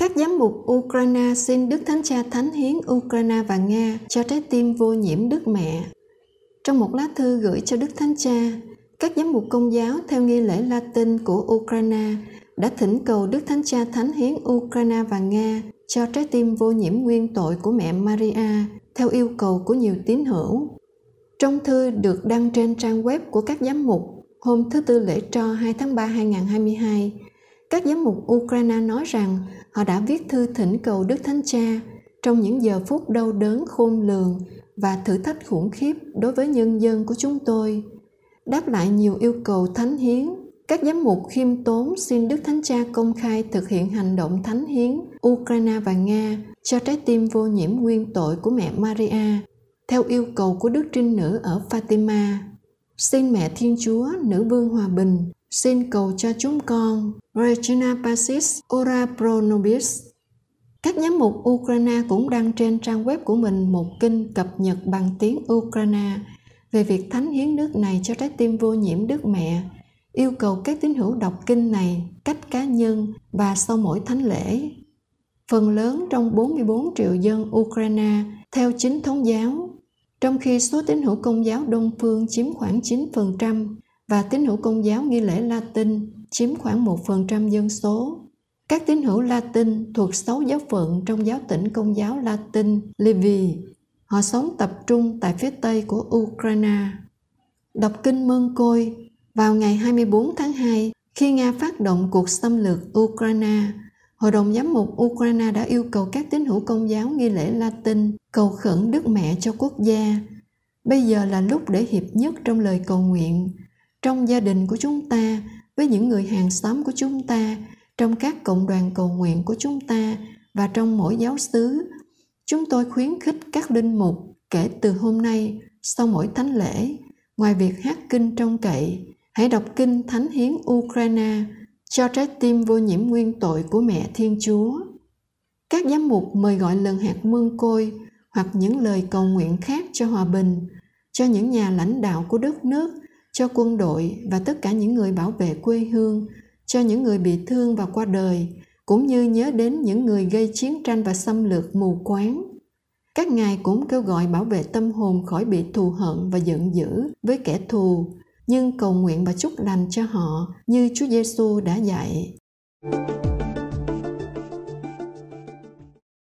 Các giám mục Ukraine xin Đức Thánh Cha Thánh Hiến Ukraine và Nga cho trái tim vô nhiễm Đức Mẹ. Trong một lá thư gửi cho Đức Thánh Cha, các giám mục công giáo theo nghi lễ Latin của Ukraine đã thỉnh cầu Đức Thánh Cha Thánh Hiến Ukraine và Nga cho trái tim vô nhiễm nguyên tội của mẹ Maria theo yêu cầu của nhiều tín hữu. Trong thư được đăng trên trang web của các giám mục hôm thứ Tư lễ tro 2 tháng 3 2022, các giám mục Ukraine nói rằng họ đã viết thư thỉnh cầu Đức Thánh Cha trong những giờ phút đau đớn khôn lường và thử thách khủng khiếp đối với nhân dân của chúng tôi. Đáp lại nhiều yêu cầu thánh hiến, các giám mục khiêm tốn xin Đức Thánh Cha công khai thực hiện hành động thánh hiến Ukraine và Nga cho trái tim vô nhiễm nguyên tội của mẹ Maria theo yêu cầu của Đức Trinh Nữ ở Fatima. Xin Mẹ Thiên Chúa, Nữ Vương Hòa Bình, Xin cầu cho chúng con Regina Pacis Ora Pro Nobis. Các giám mục Ukraine cũng đăng trên trang web của mình một kinh cập nhật bằng tiếng Ukraine về việc thánh hiến nước này cho trái tim vô nhiễm Đức Mẹ, yêu cầu các tín hữu đọc kinh này cách cá nhân và sau mỗi thánh lễ. Phần lớn trong 44 triệu dân Ukraine theo chính thống giáo, trong khi số tín hữu công giáo đông phương chiếm khoảng 9%, và tín hữu công giáo nghi lễ Latin chiếm khoảng 1% dân số. Các tín hữu Latin thuộc sáu giáo phận trong giáo tỉnh công giáo Latin Livy. Họ sống tập trung tại phía tây của Ukraine. Đọc kinh Mơn Côi vào ngày 24 tháng 2 khi Nga phát động cuộc xâm lược Ukraine, Hội đồng Giám mục Ukraine đã yêu cầu các tín hữu công giáo nghi lễ Latin cầu khẩn Đức Mẹ cho quốc gia. Bây giờ là lúc để hiệp nhất trong lời cầu nguyện trong gia đình của chúng ta với những người hàng xóm của chúng ta trong các cộng đoàn cầu nguyện của chúng ta và trong mỗi giáo xứ chúng tôi khuyến khích các linh mục kể từ hôm nay sau mỗi thánh lễ ngoài việc hát kinh trong cậy hãy đọc kinh thánh hiến ukraine cho trái tim vô nhiễm nguyên tội của mẹ thiên chúa các giám mục mời gọi lần hạt mương côi hoặc những lời cầu nguyện khác cho hòa bình cho những nhà lãnh đạo của đất nước cho quân đội và tất cả những người bảo vệ quê hương, cho những người bị thương và qua đời, cũng như nhớ đến những người gây chiến tranh và xâm lược mù quáng. Các ngài cũng kêu gọi bảo vệ tâm hồn khỏi bị thù hận và giận dữ với kẻ thù, nhưng cầu nguyện và chúc lành cho họ như Chúa Giêsu đã dạy. thank you